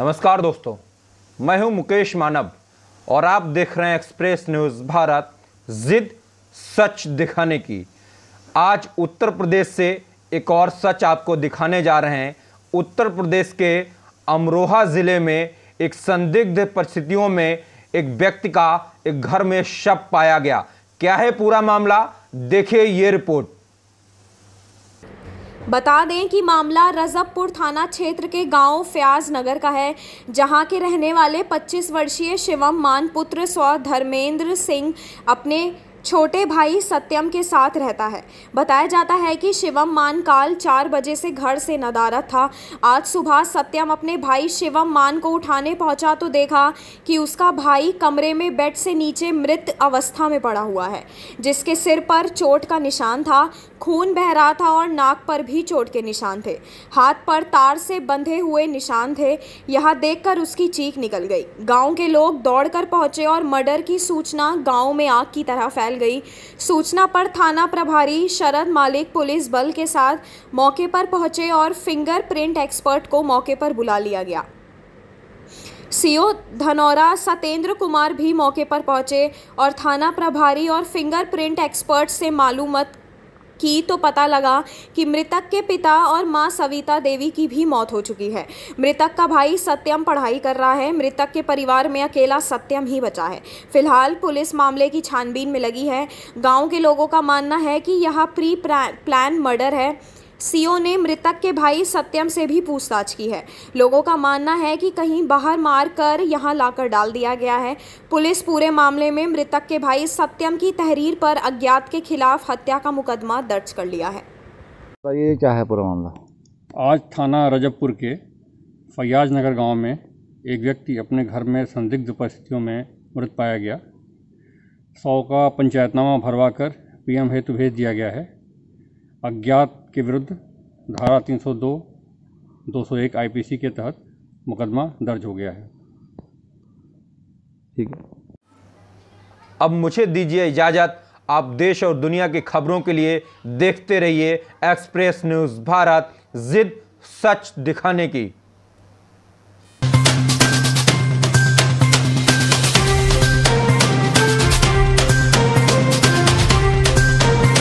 नमस्कार दोस्तों मैं हूं मुकेश मानव और आप देख रहे हैं एक्सप्रेस न्यूज़ भारत जिद सच दिखाने की आज उत्तर प्रदेश से एक और सच आपको दिखाने जा रहे हैं उत्तर प्रदेश के अमरोहा ज़िले में एक संदिग्ध परिस्थितियों में एक व्यक्ति का एक घर में शव पाया गया क्या है पूरा मामला देखिए ये रिपोर्ट बता दें कि मामला रजबपुर थाना क्षेत्र के गांव फ्याज नगर का है जहां के रहने वाले 25 वर्षीय शिवम मान पुत्र स्व धर्मेंद्र सिंह अपने छोटे भाई सत्यम के साथ रहता है बताया जाता है कि शिवम मान काल चार बजे से घर से नदारत था आज सुबह सत्यम अपने भाई शिवम मान को उठाने पहुंचा तो देखा कि उसका भाई कमरे में बेड से नीचे मृत अवस्था में पड़ा हुआ है जिसके सिर पर चोट का निशान था खून बह रहा था और नाक पर भी चोट के निशान थे हाथ पर तार से बंधे हुए निशान थे यह देख उसकी चीख निकल गई गाँव के लोग दौड़कर पहुंचे और मर्डर की सूचना गाँव में आग की तरह फैल फैल गई सूचना पर थाना प्रभारी शरद मालिक पुलिस बल के साथ मौके पर पहुंचे और फिंगरप्रिंट एक्सपर्ट को मौके पर बुला लिया गया सीओ धनौरा सतेंद्र कुमार भी मौके पर पहुंचे और थाना प्रभारी और फिंगरप्रिंट एक्सपर्ट से मालूमत की तो पता लगा कि मृतक के पिता और माँ सविता देवी की भी मौत हो चुकी है मृतक का भाई सत्यम पढ़ाई कर रहा है मृतक के परिवार में अकेला सत्यम ही बचा है फिलहाल पुलिस मामले की छानबीन में लगी है गाँव के लोगों का मानना है कि यह प्री प्लान मर्डर है सीओ ने मृतक के भाई सत्यम से भी पूछताछ की है लोगों का मानना है कि कहीं बाहर मार कर यहाँ लाकर डाल दिया गया है पुलिस पूरे मामले में मृतक के भाई सत्यम की तहरीर पर अज्ञात के खिलाफ हत्या का मुकदमा दर्ज कर लिया है ये क्या है पूरा मामला आज थाना रजबपुर के फयाज नगर गाँव में एक व्यक्ति अपने घर में संदिग्ध परिस्थितियों में मृत पाया गया सौ का पंचायतनामा भरवा कर पीएम हेतु भेज दिया गया है अज्ञात के विरुद्ध धारा 302, 201 आईपीसी के तहत मुकदमा दर्ज हो गया है ठीक है अब मुझे दीजिए इजाज़त आप देश और दुनिया की खबरों के लिए देखते रहिए एक्सप्रेस न्यूज़ भारत जिद सच दिखाने की